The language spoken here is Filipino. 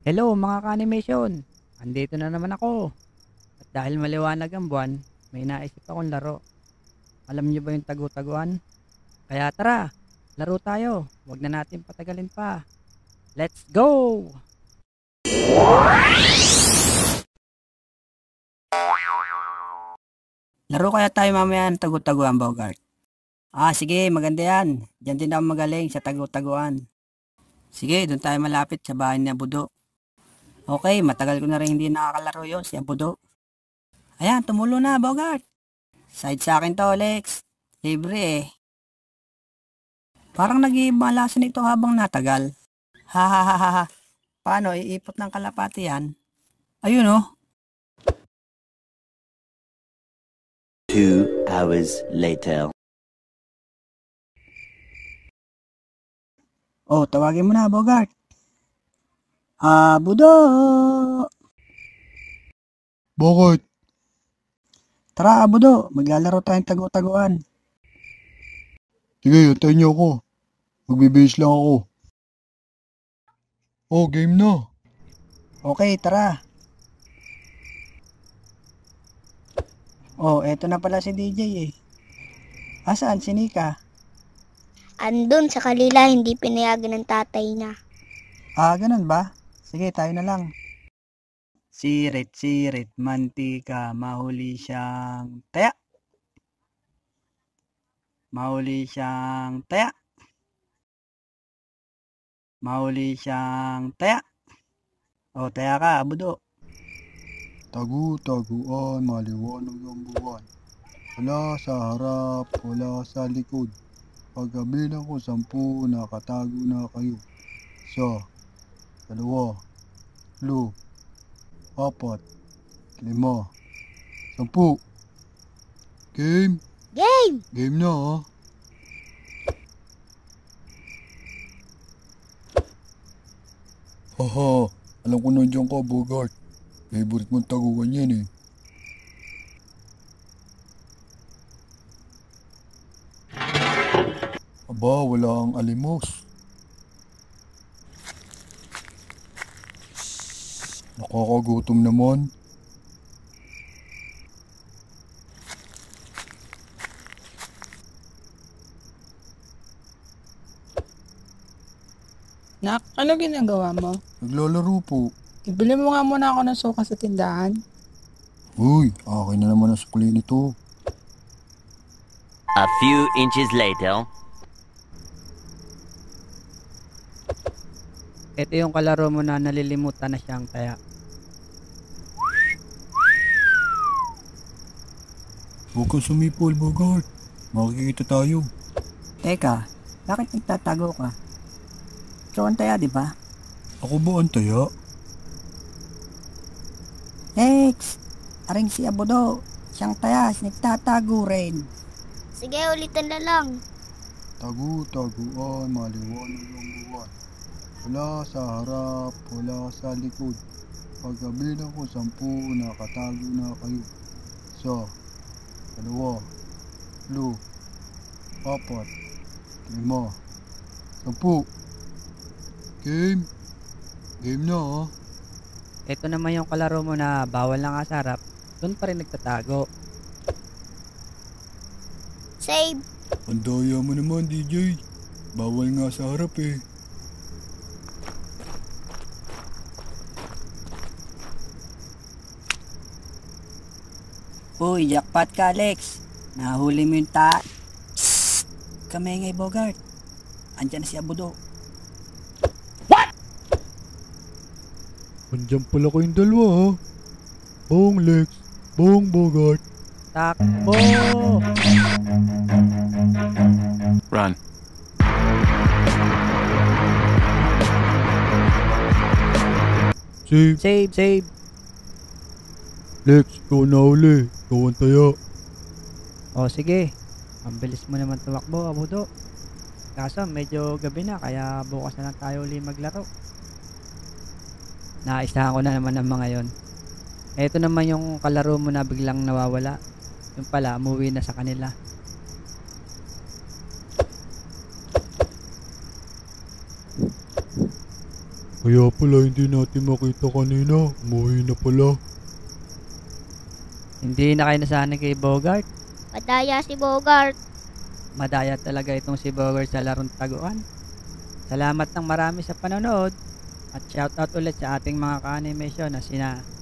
Hello mga ka-animation! Andito na naman ako! At dahil maliwanag ang buwan, may naisip akong laro. Alam nyo ba yung tagu-taguan? Kaya tara, laro tayo. Huwag na natin patagalin pa. Let's go! Laro kaya tayo mamaya ng tagu-taguan, Bogart? Ah, sige, maganda yan. Diyan din ako magaling sa tagu-taguan. Sige, doon tayo malapit sa bahay ni Budo. Okay, matagal ko na rin hindi nakakalaro yun, si Abudo. Ayan, tumulo na, Bogart. Side sa akin to, Lex. Libre eh. Parang nag iibalasan ito habang natagal. Ha ha ha ha ha. Paano, iipot ng kalapati yan? Ayun oh. Two hours later. Oh, tawagin mo na, Bogart. Abudo! Bakit? Tara, Abudo. Maglalaro tayong tago-taguan. Sige, hintayin niyo ako. Magbibihis lang ako. Oh, game na. Okay, tara. Oh, eto na pala si DJ eh. Asaan si Nika? Andun sa kalila, hindi pinayagan ng tatay niya. Ah, ganun ba? Sige, tayo na lang. Sirit, sirit, mantika, mahuli siyang taya. Mahuli siyang taya. Mahuli siyang taya. O, taya ka, abudo. Tagu-taguan, maliwanag ang buwan. Wala sa harap, wala sa likod. Pagkabilang ko sampu, nakatago na kayo. So, dalawa, lu, apat, lima, sampu. Game? Game! Game na ha. Ah. Haha, alam ko nandiyan ka, Bogart. Favorite mong taguan yan eh. Aba, wala ang alimos. gutom naman. Nak, ano ginagawa mo? Naglalaro po. Ibili mo nga muna ako ng suka sa tindahan. Uy, okay na naman ang sukli nito. A few inches later. Ito yung kalaro mo na nalilimutan na siyang taya. Huwag kang sumipol, Bogart. Makikita tayo. Teka, bakit nagtatago ka? Ikaw ang taya, di ba? Ako ba ang taya? Hex! Aring si Abodo. Siyang tayas, nagtatago rin. Sige, ulitin na lang. Tago, taguan, maliwanag ang buwan. Wala sa harap, wala sa likod. Paggabi na ko sampu, nakatago na kayo. So, dalawa, lu, apat, lima, sampu. Game. Game na oh. Ito naman yung kalaro mo na bawal lang asarap, doon pa rin nagtatago. Save. Ang daya mo naman, DJ. Bawal nga sa harap eh. Uy, jackpot ka, Lex. Nahuli mo yung ta... Psst! ngay, Bogart. Andyan na si Abudo. What? Andyan pala kayong dalawa, ha? Bong Lex, Bong Bogart. Takbo! Run. Save. Save, save. Lex, ikaw na uli. Ikaw ang taya. O oh, sige, ang bilis mo naman tumakbo, Abudo. Kaso medyo gabi na kaya bukas na lang tayo uli maglaro. Naisahan ko na naman ng mga yon. Eto naman yung kalaro mo na biglang nawawala. Yung pala, umuwi na sa kanila. Kaya pala hindi natin makita kanina. Umuwi na pala. Hindi na kayo nasanay kay Bogart. Madaya si Bogart. Madaya talaga itong si Bogart sa larong taguan. Salamat ng marami sa panonood at shoutout ulit sa ating mga ka-animation na sina